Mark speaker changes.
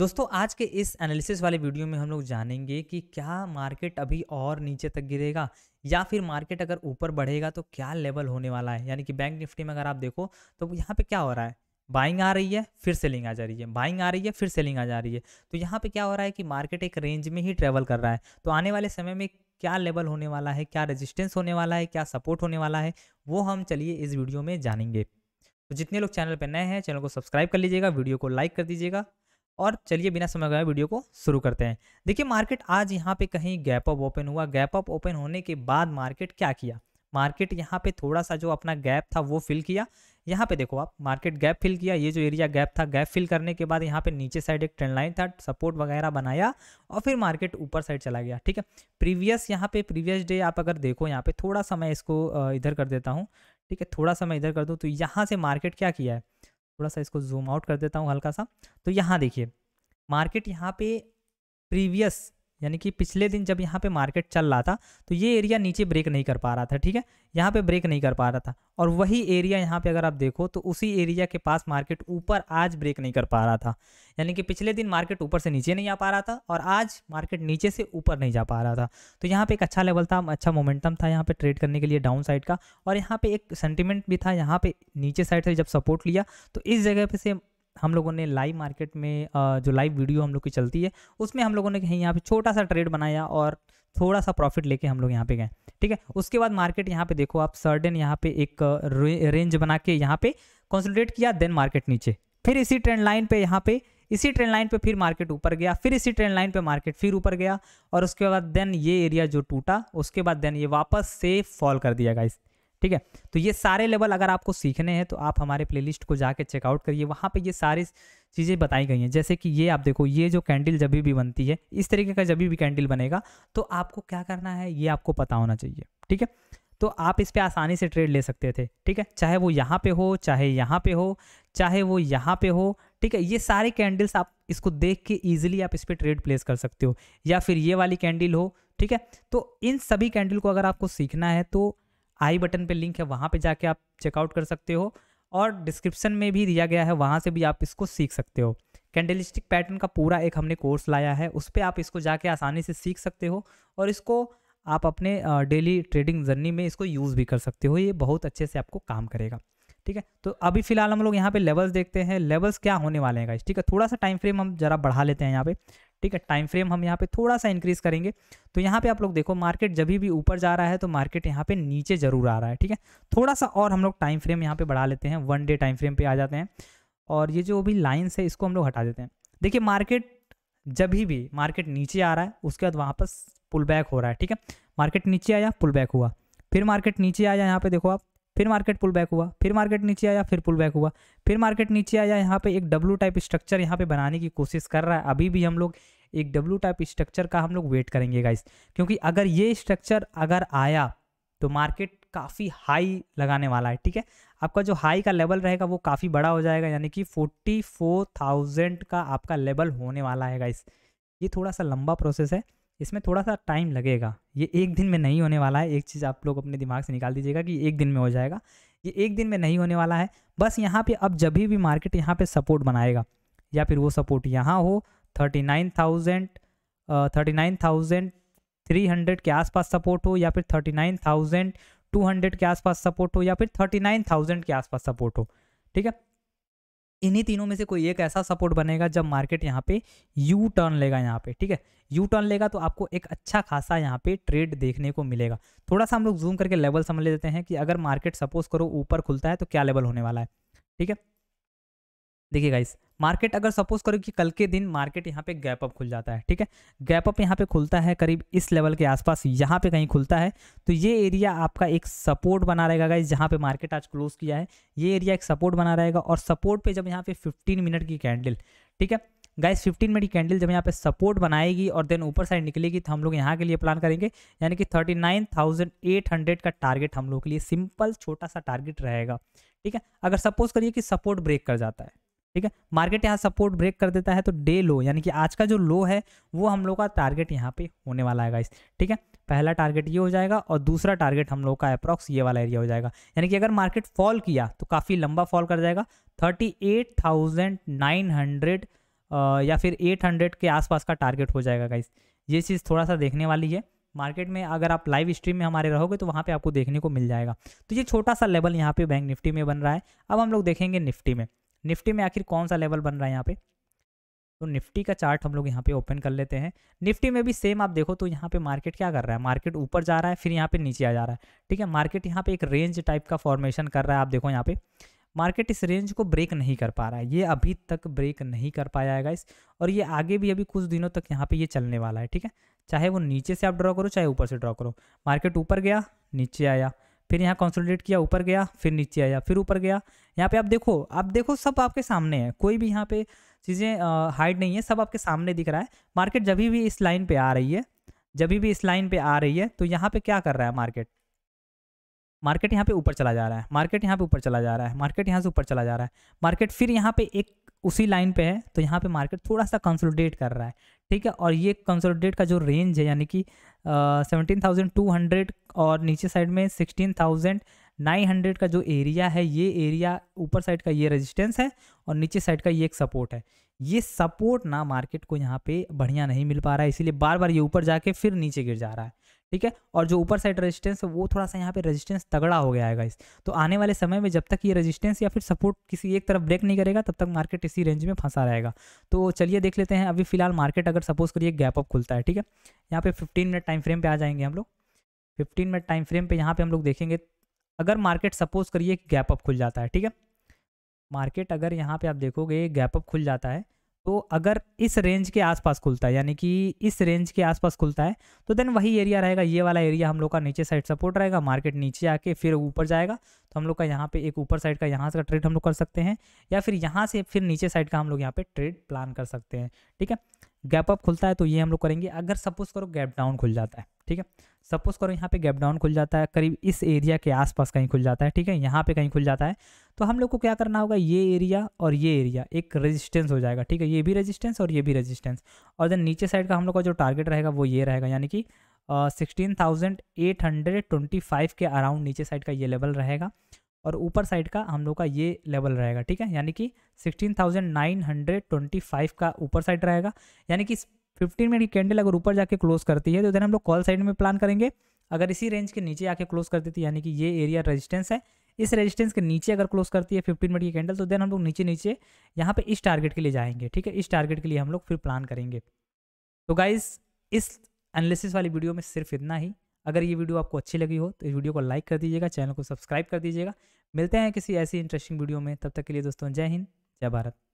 Speaker 1: दोस्तों आज के इस एनालिसिस वाले वीडियो में हम लोग जानेंगे कि क्या मार्केट अभी और नीचे तक गिरेगा या फिर मार्केट अगर ऊपर बढ़ेगा तो क्या लेवल होने वाला है यानी कि बैंक निफ्टी में अगर आप देखो तो यहाँ पे क्या हो रहा है बाइंग आ रही है फिर सेलिंग आ जा रही है बाइंग आ रही है फिर सेलिंग आ जा रही है तो यहाँ पे क्या हो रहा है कि मार्केट एक रेंज में ही ट्रेवल कर रहा है तो आने वाले समय में क्या लेवल होने वाला है क्या रेजिस्टेंस होने वाला है क्या सपोर्ट होने वाला है वो हम चलिए इस वीडियो में जानेंगे तो जितने लोग चैनल पर नए हैं चैनल को सब्सक्राइब कर लीजिएगा वीडियो को लाइक कर दीजिएगा और चलिए बिना समय गए वीडियो को शुरू करते हैं देखिए मार्केट आज यहाँ पे कहीं गैप अप ओपन हुआ गैप अप ओपन होने के बाद मार्केट क्या किया मार्केट यहाँ पे थोड़ा सा जो अपना गैप था वो फिल किया यहाँ पे देखो आप मार्केट गैप फिल किया ये जो एरिया गैप था गैप फिल करने के बाद यहाँ पे नीचे साइड एक ट्रेंड लाइन था सपोर्ट वगैरह बनाया और फिर मार्केट ऊपर साइड चला गया ठीक है प्रीवियस यहाँ पे प्रीवियस डे आप अगर देखो यहाँ पे थोड़ा सा मैं इसको इधर कर देता हूँ ठीक है थोड़ा सा मैं इधर कर दूँ तो यहाँ से मार्केट क्या किया है थोड़ा सा इसको जूम आउट कर देता हूँ हल्का सा तो यहाँ देखिए मार्केट यहाँ पे प्रीवियस यानी कि पिछले दिन जब यहाँ पे मार्केट चल रहा था तो ये एरिया नीचे ब्रेक नहीं कर पा रहा था ठीक है यहाँ पे ब्रेक नहीं कर पा रहा था और वही एरिया यहाँ पे अगर आप देखो तो उसी एरिया के पास मार्केट ऊपर आज ब्रेक नहीं कर पा रहा था यानी कि पिछले दिन मार्केट ऊपर से नीचे नहीं आ पा रहा था और आज मार्केट नीचे से ऊपर नहीं जा पा रहा था तो यहाँ पर एक अच्छा लेवल था अच्छा मोमेंटम था यहाँ पर ट्रेड करने के लिए डाउन साइड का और यहाँ पर एक सेंटिमेंट भी था यहाँ पर नीचे साइड से जब सपोर्ट लिया तो इस जगह पे से हम लोगों ने लाइव मार्केट में जो लाइव वीडियो हम लोग की चलती है उसमें हम लोगों ने कहीं यहाँ पे छोटा सा ट्रेड बनाया और थोड़ा सा प्रॉफिट लेके हम लोग यहाँ पे गए ठीक है उसके बाद मार्केट यहाँ पे देखो आप सर्डन यहाँ पे एक रेंज बना के यहाँ पे कॉन्सोलिडेट किया देन मार्केट नीचे फिर इसी ट्रेंड लाइन पे यहाँ पे इसी ट्रेंड लाइन पे फिर मार्केट ऊपर गया फिर इसी ट्रेंड लाइन पे मार्केट फिर ऊपर गया और उसके बाद देन ये एरिया जो टूटा उसके बाद देन ये वापस से फॉल कर दिया गाइस ठीक है तो ये सारे लेवल अगर आपको सीखने हैं तो आप हमारे प्लेलिस्ट को जाके चेकआउट करिए वहाँ पे ये सारी चीज़ें बताई गई हैं जैसे कि ये आप देखो ये जो कैंडल जब भी बनती है इस तरीके का जब भी कैंडल बनेगा तो आपको क्या करना है ये आपको पता होना चाहिए ठीक है तो आप इस पर आसानी से ट्रेड ले सकते थे ठीक है चाहे वो यहाँ पे हो चाहे यहाँ पे हो चाहे वो यहाँ पे हो ठीक है ये सारे कैंडल्स आप इसको देख के ईजिली आप इस पर ट्रेड प्लेस कर सकते हो या फिर ये वाली कैंडल हो ठीक है तो इन सभी कैंडल को अगर आपको सीखना है तो आई बटन पे लिंक है वहाँ पे जाके आप चेकआउट कर सकते हो और डिस्क्रिप्शन में भी दिया गया है वहाँ से भी आप इसको सीख सकते हो कैंडलिस्टिक पैटर्न का पूरा एक हमने कोर्स लाया है उस पर आप इसको जाके आसानी से सीख सकते हो और इसको आप अपने डेली ट्रेडिंग जर्नी में इसको यूज़ भी कर सकते हो ये बहुत अच्छे से आपको काम करेगा ठीक है तो अभी फिलहाल हम लोग यहाँ पे लेवल्स देखते हैं लेवल्स क्या होने वाले हैं गाइस ठीक है थोड़ा सा टाइम फ्रेम हम जरा बढ़ा लेते हैं यहाँ पे ठीक है टाइम फ्रेम हम यहाँ पे थोड़ा सा इंक्रीज करेंगे तो यहाँ पे आप लोग देखो मार्केट जब भी ऊपर जा रहा है तो मार्केट यहाँ पे नीचे जरूर आ रहा है ठीक है थोड़ा सा और हम लोग टाइम फ्रेम यहाँ पे बढ़ा लेते हैं वन डे टाइम फ्रेम पे आ जाते हैं और ये जो भी लाइन्स है इसको हम लोग हटा देते हैं देखिए मार्केट जब भी मार्केट नीचे आ रहा है उसके बाद वहाँ पर पुल बैक हो रहा है ठीक है मार्केट नीचे आया पुल बैक हुआ फिर मार्केट नीचे आया यहाँ पे देखो आप फिर मार्केट पुल बैक हुआ फिर मार्केट नीचे आया फिर पुल बैक हुआ फिर मार्केट नीचे आया यहाँ पे एक डब्लू टाइप स्ट्रक्चर यहाँ पे बनाने की कोशिश कर रहा है अभी भी हम लोग एक डब्लू टाइप स्ट्रक्चर का हम लोग वेट करेंगे गाइस क्योंकि अगर ये स्ट्रक्चर अगर आया तो मार्केट काफ़ी हाई लगाने वाला है ठीक है आपका जो हाई का लेवल रहेगा वो काफ़ी बड़ा हो जाएगा यानी कि फोर्टी फोर थाउजेंड का आपका लेवल होने वाला है गाइस ये थोड़ा सा लंबा प्रोसेस है इसमें थोड़ा सा टाइम लगेगा ये एक दिन में नहीं होने वाला है एक चीज़ आप लोग अपने दिमाग से निकाल दीजिएगा कि एक दिन में हो जाएगा ये एक दिन में नहीं होने वाला है बस यहाँ पे अब जब भी मार्केट यहाँ पे सपोर्ट बनाएगा या फिर वो सपोर्ट यहाँ हो thirty nine thousand thirty nine thousand three hundred के आसपास सपोर्ट हो या फिर thirty nine thousand two hundred के आसपास सपोर्ट हो या फिर थर्टी नाइन थाउजेंड के आसपास सपोर्ट हो ठीक है इन्हीं तीनों में से कोई एक ऐसा सपोर्ट बनेगा जब मार्केट यहाँ पे यू टर्न लेगा यहाँ पे ठीक है यू टर्न लेगा तो आपको एक अच्छा खासा यहाँ पे ट्रेड देखने को मिलेगा थोड़ा सा हम लोग जूम करके लेवल समझ लेते हैं कि अगर मार्केट सपोज करो ऊपर खुलता है तो क्या लेवल होने वाला है ठीक है देखिए गाइस मार्केट अगर सपोज करो कि कल के दिन मार्केट यहाँ पे गैप अप खुल जाता है ठीक है गैप अप यहाँ पे खुलता है करीब इस लेवल के आसपास यहाँ पे कहीं खुलता है तो ये एरिया आपका एक सपोर्ट बना रहेगा गाइज जहाँ पे मार्केट आज क्लोज किया है ये एरिया एक सपोर्ट बना रहेगा और सपोर्ट पर जब यहाँ पे फिफ्टीन मिनट की कैंडल ठीक है गाइस 15 मिनट की कैंडल जब यहाँ पे सपोर्ट बनाएगी और देन ऊपर साइड निकलेगी तो हम लोग यहाँ के लिए प्लान करेंगे यानी कि 39,800 का टारगेट हम लोग के लिए सिंपल छोटा सा टारगेट रहेगा ठीक है अगर सपोज करिए कि सपोर्ट ब्रेक कर जाता है ठीक है मार्केट यहाँ सपोर्ट ब्रेक कर देता है तो डे लो यानी कि आज का जो लो है वो हम लोग का टारगेट यहाँ पे होने वाला है गाइस ठीक है पहला टारगेट ये हो जाएगा और दूसरा टारगेट हम लोग का अप्रॉक्स ये वाला एरिया हो जाएगा यानी कि अगर मार्केट फॉल किया तो काफ़ी लंबा फॉल कर जाएगा thirty eight thousand nine hundred या फिर एट हंड्रेड के आसपास का टारगेट हो जाएगा गाइस ये चीज़ थोड़ा सा देखने वाली है मार्केट में अगर आप लाइव स्ट्रीम में हमारे रहोगे तो वहाँ पे आपको देखने को मिल जाएगा तो ये छोटा सा लेवल यहाँ पे बैंक निफ्टी में बन रहा है अब हम लोग देखेंगे निफ्टी में निफ्टी में आखिर कौन सा लेवल बन रहा है यहाँ पे तो निफ्टी का चार्ट हम लोग यहाँ पे ओपन कर लेते हैं निफ्टी में भी सेम आप देखो तो यहाँ पे मार्केट क्या कर रहा है मार्केट ऊपर जा रहा है फिर यहाँ पे नीचे आ जा रहा है ठीक है मार्केट यहाँ पे एक रेंज टाइप का फॉर्मेशन कर रहा है आप देखो यहाँ पे मार्केट इस रेंज को ब्रेक नहीं कर पा रहा है ये अभी तक ब्रेक नहीं कर पाया है गाइस और ये आगे भी अभी कुछ दिनों तक यहाँ पे ये चलने वाला है ठीक है चाहे वो नीचे से आप ड्रॉ करो चाहे ऊपर से ड्रॉ करो मार्केट ऊपर गया नीचे आया फिर यहाँ कंसोलिडेट किया ऊपर गया फिर नीचे आया फिर ऊपर गया यहाँ पे आप देखो आप देखो सब आपके सामने है कोई भी यहाँ पे चीज़ें हाइड नहीं है सब आपके सामने दिख रहा है मार्केट जब भी इस लाइन पे आ रही है जब भी इस लाइन पे आ रही है तो यहाँ पे क्या कर रहा है मार्केट मार्केट यहाँ पे ऊपर चला जा रहा है मार्केट यहाँ पे ऊपर चला जा रहा है मार्केट यहाँ से ऊपर चला जा रहा है मार्केट फिर यहाँ पे एक उसी लाइन पे है तो यहाँ पे मार्केट थोड़ा सा कंसोलिडेट कर रहा है ठीक है और ये कंसोलिडेट का जो रेंज है यानी कि सेवनटीन थाउजेंड टू हंड्रेड और नीचे साइड में सिक्सटीन थाउजेंड नाइन हंड्रेड का जो एरिया है ये एरिया ऊपर साइड का ये रेजिस्टेंस है और नीचे साइड का ये एक सपोर्ट है ये सपोर्ट ना मार्केट को यहाँ पे बढ़िया नहीं मिल पा रहा है इसीलिए बार बार ये ऊपर जाके फिर नीचे गिर जा रहा है ठीक है और जो ऊपर साइड रेजिस्टेंस है वो थोड़ा सा यहाँ पे रेजिस्टेंस तगड़ा हो गया है गाइस तो आने वाले समय में जब तक ये रेजिस्टेंस या फिर सपोर्ट किसी एक तरफ ब्रेक नहीं करेगा तब तक मार्केट इसी रेंज में फंसा रहेगा तो चलिए देख लेते हैं अभी फिलहाल मार्केट अगर सपोज करिए गैप अप खुलता है ठीक है यहाँ पे फिफ्टीन मिनट टाइम फ्रेम पर आ जाएंगे हम लोग फिफ्टीन मिनट टाइम फ्रेम पर यहाँ पर हम लोग देखेंगे अगर मार्केट सपोज करिए गैप अप खुल जाता है ठीक है मार्केट अगर यहाँ पर आप देखोगे गैप अप खुल जाता है तो अगर इस रेंज के आसपास खुलता है यानी कि इस रेंज के आसपास खुलता है तो देन वही एरिया रहेगा ये वाला एरिया हम लोग का नीचे साइड सपोर्ट रहेगा मार्केट नीचे आके फिर ऊपर जाएगा तो हम लोग का यहाँ पे एक ऊपर साइड का यहाँ से ट्रेड हम लोग कर सकते हैं या फिर यहाँ से फिर नीचे साइड का हम लोग यहाँ पे ट्रेड प्लान कर सकते हैं ठीक है गैप अप खुलता है तो ये हम लोग करेंगे अगर सपोज करो गैप डाउन खुल जाता है ठीक है सपोज करो यहाँ पे गैप डाउन खुल जाता है करीब इस एरिया के आसपास कहीं खुल जाता है ठीक है यहाँ पे कहीं खुल जाता है तो हम लोग को क्या करना होगा ये एरिया और ये एरिया एक रेजिस्टेंस हो जाएगा ठीक है ये भी रेजिस्टेंस और ये भी रेजिस्टेंस और देन नीचे साइड का हम लोग का जो टारगेट रहेगा वो ये रहेगा यानी कि sixteen thousand eight hundred twenty five के अराउंड नीचे साइड का ये लेवल रहेगा और ऊपर साइड का हम लोग का ये लेवल रहेगा ठीक है यानी कि 16,925 का ऊपर साइड रहेगा यानी कि फिफ्टीन मिनट की कैंडल अगर ऊपर जाके क्लोज करती है तो देन हम लोग कॉल साइड में प्लान करेंगे अगर इसी रेंज के नीचे आके क्लोज करती थी यानी कि ये एरिया रेजिस्टेंस है इस रेजिस्टेंस के नीचे अगर क्लोज करती है फिफ्टीन मिनट की कैंडल तो देन हम लोग नीचे नीचे यहाँ पे इस टारगेट के लिए जाएंगे ठीक है इस टारगेट के लिए हम लोग फिर प्लान करेंगे तो गाइज इस एनालिसिस वाली वीडियो में सिर्फ इतना ही अगर ये वीडियो आपको अच्छी लगी हो तो इस वीडियो को लाइक कर दीजिएगा चैनल को सब्सक्राइब कर दीजिएगा मिलते हैं किसी ऐसी इंटरेस्टिंग वीडियो में तब तक के लिए दोस्तों जय हिंद जय भारत